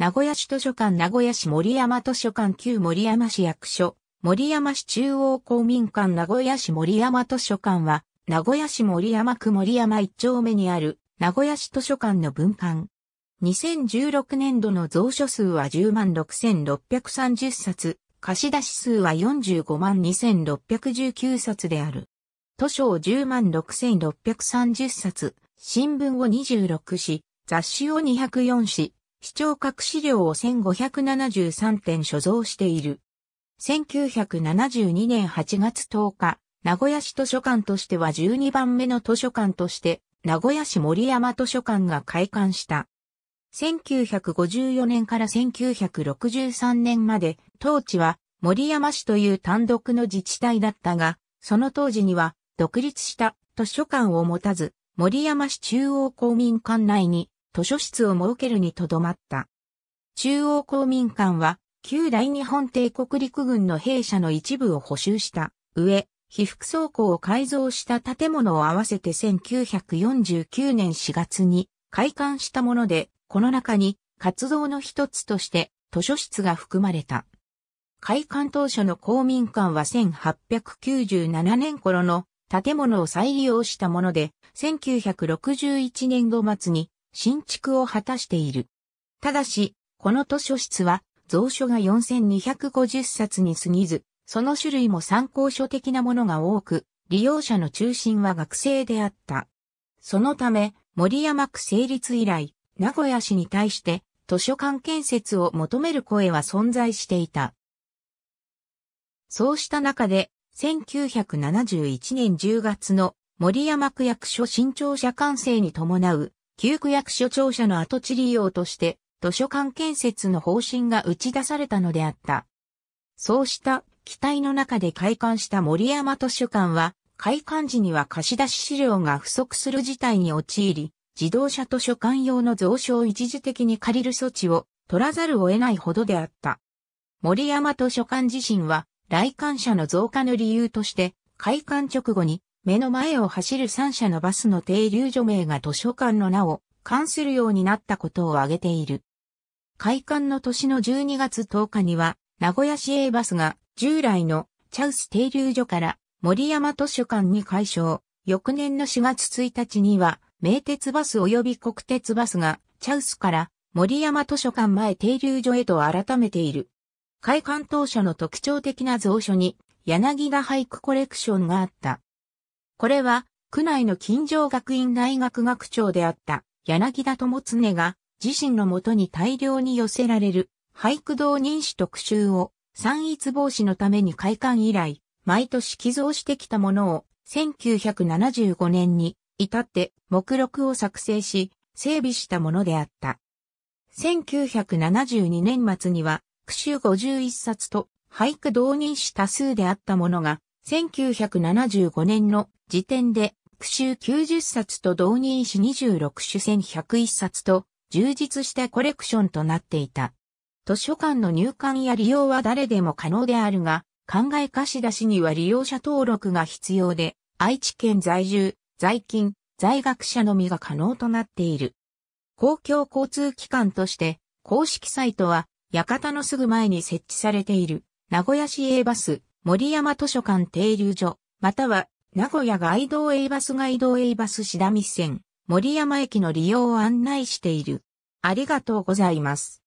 名古屋市図書館名古屋市森山図書館旧森山市役所、森山市中央公民館名古屋市森山図書館は、名古屋市森山区森山一丁目にある名古屋市図書館の分館。2016年度の蔵書数は10万6630冊、貸し出し数は45万2619冊である。図書を10万6630冊、新聞を26紙、雑誌を204紙、視聴覚資料を1573点所蔵している。1972年8月10日、名古屋市図書館としては12番目の図書館として、名古屋市森山図書館が開館した。1954年から1963年まで、当地は森山市という単独の自治体だったが、その当時には独立した図書館を持たず、森山市中央公民館内に図書室を設けるにとどまった。中央公民館は、旧大日本帝国陸軍の兵舎の一部を補修した上、被服倉庫を改造した建物を合わせて1949年4月に開館したもので、この中に活動の一つとして図書室が含まれた。開館当初の公民館は1897年頃の建物を再利用したもので、1961年度末に新築を果たしている。ただし、この図書室は、蔵書が4250冊に過ぎず、その種類も参考書的なものが多く、利用者の中心は学生であった。そのため、森山区成立以来、名古屋市に対して図書館建設を求める声は存在していた。そうした中で、1971年10月の森山区役所新庁舎完成に伴う旧区役所庁舎の跡地利用として、図書館建設の方針が打ち出されたのであった。そうした期待の中で開館した森山図書館は、開館時には貸し出し資料が不足する事態に陥り、自動車図書館用の蔵書を一時的に借りる措置を取らざるを得ないほどであった。森山図書館自身は、来館者の増加の理由として、開館直後に目の前を走る3社のバスの停留所名が図書館の名を関するようになったことを挙げている。開館の年の12月10日には、名古屋市営バスが従来のチャウス停留所から森山図書館に改称。翌年の4月1日には、名鉄バス及び国鉄バスがチャウスから森山図書館前停留所へと改めている。開館当初の特徴的な蔵書に柳田俳句コレクションがあった。これは、区内の近城学院大学学長であった柳田智常が自身のもとに大量に寄せられる俳句同人誌特集を散逸防止のために開館以来、毎年寄贈してきたものを1975年に至って目録を作成し、整備したものであった。1972年末には、句集51冊と俳句同人誌多数であったものが、1975年の時点で、句集90冊と同人誌26種選101冊と、充実したコレクションとなっていた。図書館の入館や利用は誰でも可能であるが、考え貸し出しには利用者登録が必要で、愛知県在住、在勤、在学者のみが可能となっている。公共交通機関として、公式サイトは、館のすぐ前に設置されている、名古屋市営バス、森山図書館停留所、または名古屋ガイドウェイバスガイドウェイバス志田見線、森山駅の利用を案内している。ありがとうございます。